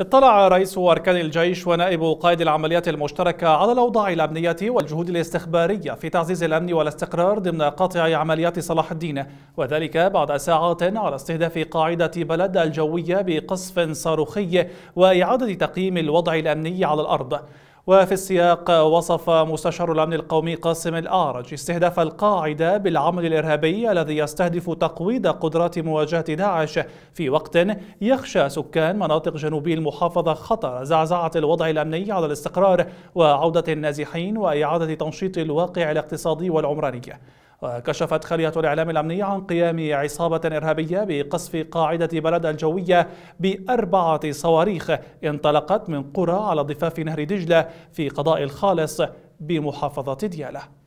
اطلع رئيس أركان الجيش ونائب قائد العمليات المشتركة على الأوضاع الأمنية والجهود الاستخبارية في تعزيز الأمن والاستقرار ضمن قطع عمليات صلاح الدين وذلك بعد ساعات على استهداف قاعدة بلد الجوية بقصف صاروخي وإعادة تقييم الوضع الأمني على الأرض وفي السياق وصف مستشار الأمن القومي قاسم الأعرج استهداف القاعدة بالعمل الإرهابي الذي يستهدف تقويض قدرات مواجهة داعش في وقت يخشى سكان مناطق جنوبي المحافظة خطر زعزعة الوضع الأمني على الاستقرار وعودة النازحين وإعادة تنشيط الواقع الاقتصادي والعمراني وكشفت خلية الإعلام الأمنية عن قيام عصابة إرهابية بقصف قاعدة بلد الجوية بأربعة صواريخ انطلقت من قرى على ضفاف نهر دجلة في قضاء الخالص بمحافظة دياله